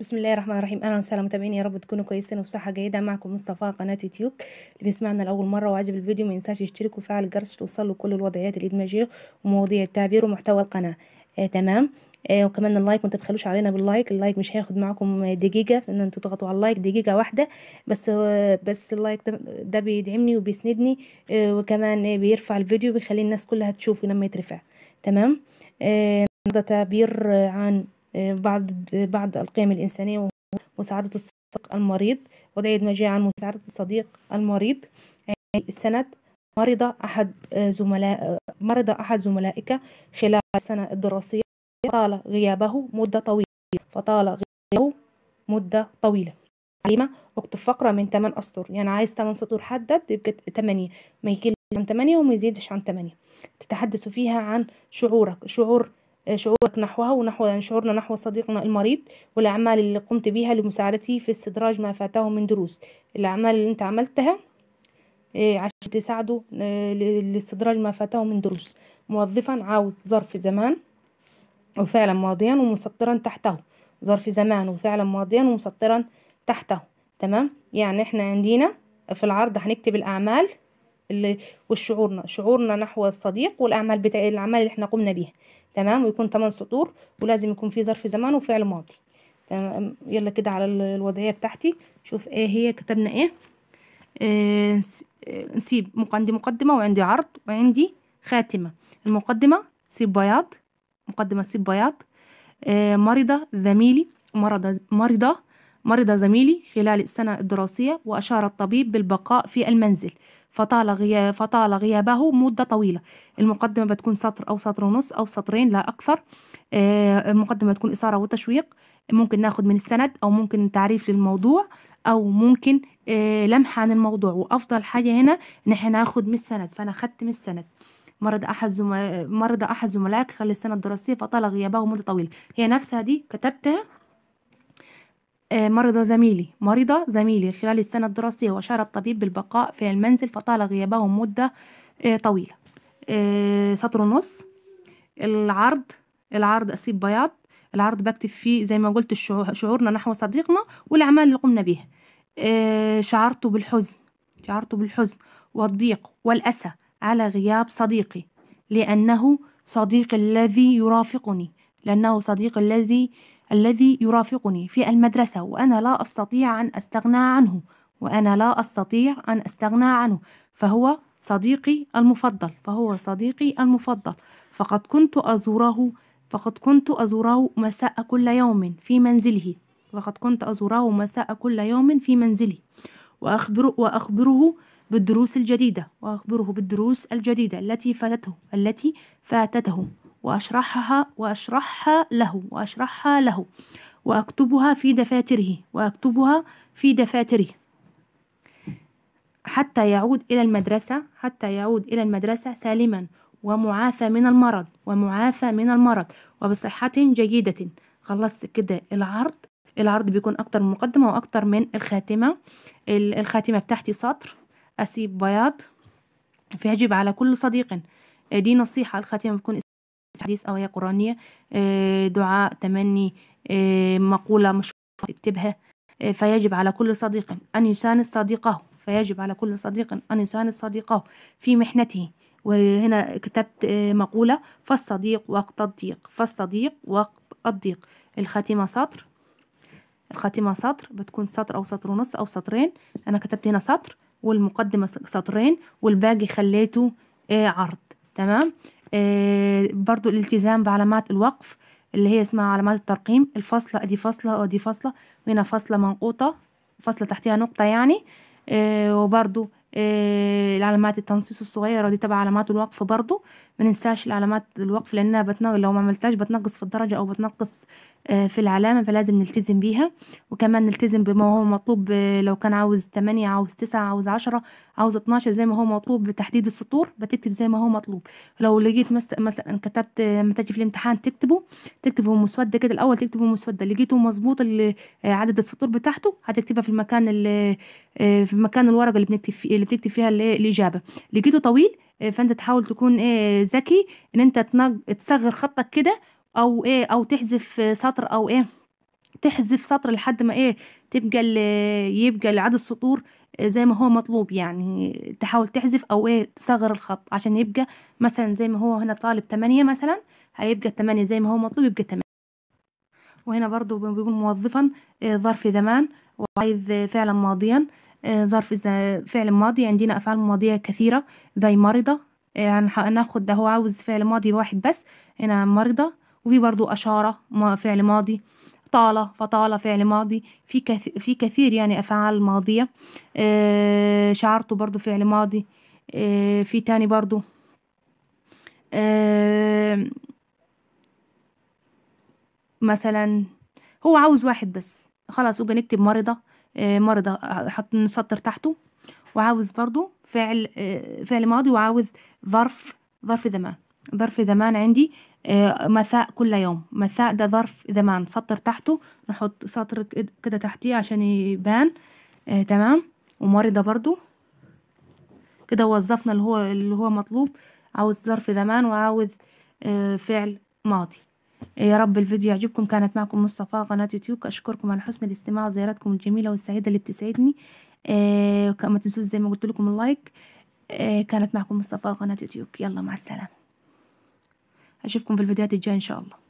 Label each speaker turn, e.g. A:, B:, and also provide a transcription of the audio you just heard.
A: بسم الله الرحمن الرحيم اهلا وسهلا متابعيني يا رب تكونوا كويسين وبصحه جيده معكم مصطفى قناه يوتيوب اللي بيسمعنا لاول مره وعجب الفيديو ما ينساش يشترك وفعل الجرس توصل له كل الوضعيات الادماجيه ومواضيع التعبير ومحتوى القناه آه تمام آه وكمان اللايك ما تبخلوش علينا باللايك اللايك مش هياخد معكم دقيقه ان انتوا تضغطوا على اللايك دقيقه واحده بس آه بس اللايك ده, ده بيدعمني وبيسندني آه وكمان آه بيرفع الفيديو بيخلي الناس كلها تشوفه لما يترفع تمام آه ده تعبير عن بعض بعض القيم الإنسانية ومساعدة الصديق المريض وضعية مجاعة عن مساعدة الصديق المريض يعني السند مرض أحد زملاء مرض أحد زملائك خلال السنة الدراسية فطال غيابه مدة طويلة فطال غيابه مدة طويلة عليمة اكتب فقرة من 8 أسطر يعني عايز 8 سطور حدد يبقى 8 ما يقلش عن 8 وما يزيدش عن 8 تتحدث فيها عن شعورك شعور شعورك نحوها ونحو يعني شعورنا نحو صديقنا المريض والأعمال اللي قمت بها لمساعدته في استدراج ما فاته من دروس الأعمال اللي أنت عملتها إيه، عشان تساعده إيه، لاستدراج ما فاته من دروس موظفا عاوز ظرف زمان وفعلا ماضيا ومسطرا تحته ظرف زمان وفعلا ماضيا ومسطرا تحته تمام يعني احنا عندنا في العرض هنكتب الأعمال اللي والشعورنا شعورنا نحو الصديق والاعمال بتاع الاعمال اللي احنا قمنا بيها تمام ويكون ثمان سطور ولازم يكون في ظرف زمان وفعل ماضي تمام يلا كده على الوضعيه بتاعتي شوف ايه هي كتبنا ايه آه، آه، نسيب عندي مقدمه وعندي عرض وعندي خاتمه المقدمه سيب بياض مقدمه سيب بياض آه مرضى زميلي مرضى مرضى مرض زميلي خلال السنة الدراسية وأشار الطبيب بالبقاء في المنزل فطال, غياب فطال غيابه مدة طويلة المقدمة بتكون سطر أو سطر ونص أو سطرين لا أكثر آه، المقدمة بتكون إثارة وتشويق ممكن ناخد من السند أو ممكن تعريف للموضوع أو ممكن آه، لمحة عن الموضوع وأفضل حاجة هنا إن إحنا ناخد من السند فأنا خدت من السند مرض احد زملائك مرض احد زملائك خلال السنه الدراسيه فطال غيابه مده طويله هي نفسها دي كتبتها آه، مرض زميلي مرض زميلي خلال السنة الدراسية وشار الطبيب بالبقاء في المنزل فطال غيابهم مدة آه، طويلة آه، سطر ونص العرض العرض أسيب بياض العرض بكتب فيه زي ما قلت شعورنا نحو صديقنا والأعمال اللي قمنا بها شعرت بالحزن شعرت بالحزن والضيق والأسى على غياب صديقي لأنه صديق الذي يرافقني لأنه صديق الذي الذي يرافقني في المدرسة وأنا لا أستطيع أن أستغنى عنه وأنا لا أستطيع أن أستغنى عنه فهو صديقي المفضل فهو صديقي المفضل فقد كنت أزوره فقد كنت أزوره مساء كل يوم في منزله فقد كنت أزوره مساء كل يوم في منزله وأخبر وأخبره بالدروس الجديدة وأخبره بالدروس الجديدة التي فاتته التي فاتته وأشرحها وأشرحها له وأشرحها له وأكتبها في دفاتره وأكتبها في دفاتره حتى يعود إلى المدرسة حتى يعود إلى المدرسة سالما ومعافى من المرض ومعافى من المرض وبصحة جيدة خلصت كده العرض العرض بيكون أكتر من مقدمة وأكتر من الخاتمة الخاتمة بتاعتي سطر أسيب بياض فيجب على كل صديق آه، دي نصيحة الخاتمة بتكون حديث أو آية قرآنية آه، دعاء تمني آه، مقولة مشهورة تكتبها آه، فيجب على كل صديق أن يساند صديقه فيجب على كل صديق أن يساند صديقه في محنته وهنا كتبت مقولة فالصديق وقت الضيق فالصديق وقت الضيق الخاتمة سطر الخاتمة سطر بتكون سطر أو سطر ونص أو سطرين أنا كتبت هنا سطر والمقدمة سطرين والباقي خليته عرض تمام آه، برضو الالتزام بعلامات الوقف اللي هي اسمها علامات الترقيم الفصلة ادي فصلة وادي فصلة وهنا فصلة منقوطة فصلة تحتها نقطة يعني آه، وبرضو آه، العلامات التنصيص الصغيرة دي تبع علامات الوقف برضو ما ننساش العلامات الوقف لأنها بتنقل لو ما عملتهاش بتنقص في الدرجة أو بتنقص آه، في العلامة فلازم نلتزم بيها وكمان نلتزم بما هو مطلوب آه، لو كان عاوز تمانية عاوز تسعة عاوز عشرة عاوز اتناشر زي ما هو مطلوب بتحديد السطور بتكتب زي ما هو مطلوب لو لقيت مثلا كتبت لما تجي في الامتحان تكتبه تكتبه مسودة كده الأول تكتبه مسودة لقيته مظبوط عدد السطور بتاعته هتكتبها في المكان في مكان الورقة اللي بنكتب فيه اللي بتكتب فيها الاجابه لقيته طويل آه، فانت تحاول تكون ايه ذكي ان انت تنج... تصغر خطك كده او ايه او تحذف آه، سطر او ايه تحذف سطر لحد ما ايه تبقى آه، يبقى عدد السطور زي ما هو مطلوب يعني تحاول تحذف او ايه تصغر الخط عشان يبقى مثلا زي ما هو هنا طالب 8 مثلا هيبقى 8 زي ما هو مطلوب يبقى 8 وهنا برضو بيقول موظفا ظرف زمان وعايز فعلا ماضيا آه، ظرف فعل ماضي عندنا أفعال ماضية كثيرة زي مرضة هناخد آه، ده هو عاوز فعل ماضي واحد بس هنا مرضة وفي برضو أشارة فعل ماضي طالة فطالة فعل ماضي في كثير, في كثير يعني أفعال ماضية آه، شعرت برضو فعل ماضي في تاني برضو مثلا هو عاوز واحد بس خلاص وجا نكتب مرضة آه، مرضى آه، حط سطر تحته وعاوز برضو فعل آه، فعل ماضي وعاوز ظرف ظرف زمان ظرف زمان عندي مساء كل يوم مساء ده ظرف زمان سطر تحته نحط سطر كده تحتيه عشان يبان آه تمام ومرضى برضو كده وظفنا اللي هو اللي هو مطلوب عاوز ظرف زمان وعاوز آه فعل ماضي إيه، يا رب الفيديو يعجبكم كانت معكم مصطفى قناة يوتيوب أشكركم على حسن الاستماع وزياراتكم الجميلة والسعيدة اللي بتسعدني آه ما تنسوش زي ما قلت لكم اللايك آه كانت معكم مصطفى قناة يوتيوب يلا مع السلامة أشوفكم في الفيديوهات الجاية إن شاء الله